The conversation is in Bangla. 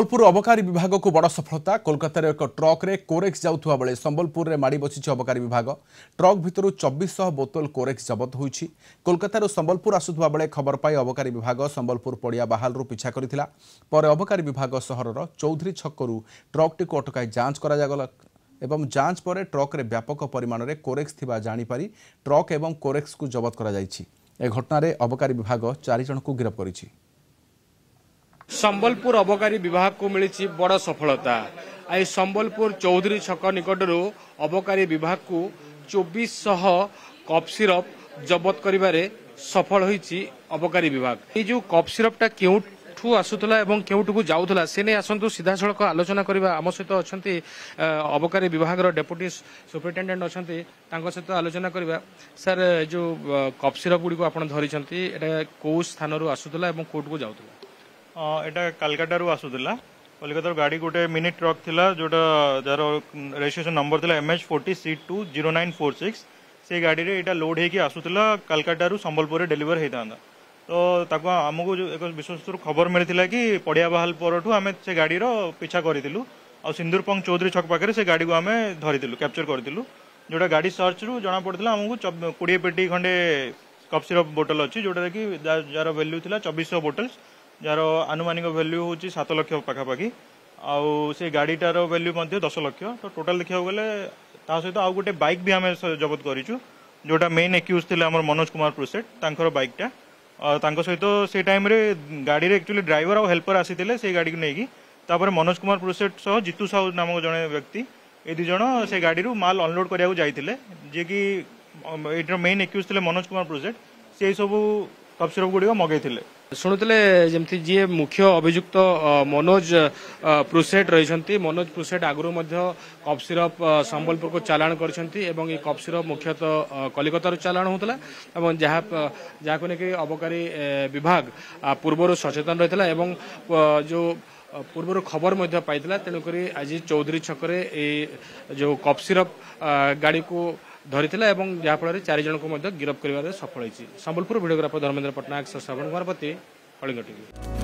ସମ୍ବଲପୁର ଅବକାରୀ ବିଭାଗକୁ ବଡ଼ ସଫଳତା କୋଲକାତାର ଏକ ଟ୍ରକ୍ରେ କୋରେକ୍ସ ଯାଉଥିବା ବେଳେ ସମ୍ବଲପୁରରେ ମାଡ଼ି ବସିଛି ଅବକାରୀ ବିଭାଗ ଟ୍ରକ୍ ଭିତରୁ ଚବିଶଶହ ବୋତଲ କୋରେକ୍ସ ଜବତ ହୋଇଛି କୋଲକାତାରୁ ସମ୍ବଲପୁର ଆସୁଥିବା ବେଳେ ଖବର ପାଇ ଅବକାରୀ ବିଭାଗ ସମ୍ବଲପୁର ପଡ଼ିଆ ବାହାଲରୁ ପିଛା କରିଥିଲା ପରେ ଅବକାରୀ ବିଭାଗ ସହରର ଚୌଧୁରୀ ଛକରୁ ଟ୍ରକ୍ଟିକୁ ଅଟକାଇ ଯାଞ୍ଚ କରାଯାଇଗଲା ଏବଂ ଯାଞ୍ଚ ପରେ ଟ୍ରକ୍ରେ ବ୍ୟାପକ ପରିମାଣରେ କୋରେକ୍ସ ଥିବା ଜାଣିପାରି ଟ୍ରକ୍ ଏବଂ କୋରେକ୍ସକୁ ଜବତ କରାଯାଇଛି ଏ ଘଟଣାରେ ଅବକାରୀ ବିଭାଗ ଚାରିଜଣଙ୍କୁ ଗିରଫ କରିଛି ସମ୍ବଲପୁର ଅବକାରୀ ବିଭାଗକୁ ମିଳିଛି ବଡ଼ ସଫଳତା ଏହି ସମ୍ବଲପୁର ଚୌଧୁରୀ ଛକ ନିକଟରୁ ଅବକାରୀ ବିଭାଗକୁ ଚବିଶଶହ କପ୍ ସିରପ୍ ଜବତ କରିବାରେ ସଫଳ ହୋଇଛି ଅବକାରୀ ବିଭାଗ ଏଇ ଯେଉଁ କପ୍ ସିରପ୍ଟା କେଉଁ କେଉଁଠୁ ଆସୁଥିଲା ଏବଂ କେଉଁଠିକୁ ଯାଉଥିଲା ସେ ନେଇ ଆସନ୍ତୁ ସିଧାସଳଖ ଆଲୋଚନା କରିବା ଆମ ସହିତ ଅଛନ୍ତି ଅବକାରୀ ବିଭାଗର ଡେପୁଟି ସୁପରିଟେଣ୍ଡେଣ୍ଟ ଅଛନ୍ତି ତାଙ୍କ ସହିତ ଆଲୋଚନା କରିବା ସାର୍ ଯେଉଁ କପ୍ ସିରପ୍ ଗୁଡ଼ିକୁ ଆପଣ ଧରିଛନ୍ତି ଏଇଟା କେଉଁ ସ୍ଥାନରୁ ଆସୁଥିଲା ଏବଂ କେଉଁଠିକୁ ଯାଉଥିଲା এটা কালকাটারু আসুলা কলকাতার গাড়ি গোটে মিনি ট্রক লা যেটা যার রেজিস্ট্রেসন নম্বর লা M H forty C two zero nine four six সেই গাড়ি এটা লোড হয়ে আসুলা কালকাটারু সম্বলপুরে হয়ে থাকে তো তাকে আমি এক বিশ্বস্তর খবর মিলিলা কি পড়িয়া বাহাল পরঠু আমি সে গাড়ির পিছা করেলু আিন্দুরপং চৌধুরী ছক পাখে সে গাড়ি আমি ধরিলু ক্যাপচর করেলু যেটা গাড়ি রু জনা পড়ে আমি কোড়িয়ে পেটি খন্ডে কপ সিরপ বোটল অছি যেটা কি যার ভ্যালু লা চবিশশো বোটলস যার আনুমানিক ভ্যালু হচ্ছে সাত লক্ষ পাখাপাখি ଆଉ ସେ ଗାଡ଼ିଟାର ଭ୍ୟାଲ୍ୟୁ ମଧ୍ୟ ଦଶ ଲକ୍ଷ ତ ଟୋଟାଲ୍ ଦେଖିବାକୁ ଗଲେ ତା ସହିତ ଆଉ ଗୋଟେ ବାଇକ୍ ବି ଆମେ ଜବତ କରିଛୁ ଯେଉଁଟା ମେନ୍ ଏକ୍ୟୁଜ୍ ଥିଲେ ଆମର ମନୋଜ କୁମାର ପ୍ରୋସେଟ୍ ତାଙ୍କର ବାଇକ୍ଟା ତାଙ୍କ ସହିତ ସେ ଟାଇମ୍ରେ ଗାଡ଼ିରେ ଆକ୍ଚୁଆଲି ଡ୍ରାଇଭର ଆଉ ହେଲ୍ପର ଆସିଥିଲେ ସେ ଗାଡ଼ିକୁ ନେଇକି ତାପରେ ମନୋଜ କୁମାର ପ୍ରୋସେଟ୍ ସହ ଜିତୁ ସାହୁ ନାମକ ଜଣେ ବ୍ୟକ୍ତି ଏ ଦୁଇ ଜଣ ସେ ଗାଡ଼ିରୁ ମାଲ୍ ଅନଲୋଡ଼ କରିବାକୁ ଯାଇଥିଲେ ଯିଏକି ଏଇଟାର ମେନ୍ ଏକ୍ୟୁଜ୍ ଥିଲେ ମନୋଜ କୁମାର ପ୍ରୋସେଟ୍ ସେ ସବୁ ତଫସିରଫ ଗୁଡ଼ିକ ମଗେଇଥିଲେ শুনুলে যেমি যে মুখ্য অভিযুক্ত মনোজ প্রুসেট রয়েছেন মনোজ পৃষেট আগর কফ সিরপ সম্বলপুর চালাণ করেছেন এবং এই কফ সিরপ মুখ্যত কলিকতার চালাণ হোক এবং যা যা অবকারী বিভাগ পূর্বর সচেতন রয়েছিল এবং যে পূর্বর খবর মধ্যে পাইলা তেণুকরি আজ চৌধুরী ছকরে এই যে কফ সিরপ গাড়ি ধরিলা এবং যাফলে চারিজণ গিরফ করার সফল হয়েছে সম্বলপুর ভিডিওগ্রাফর ধর্মেন্দ্র পট্টনাক শ্রবণ কুমার পতি কলিঙ্গ টিভি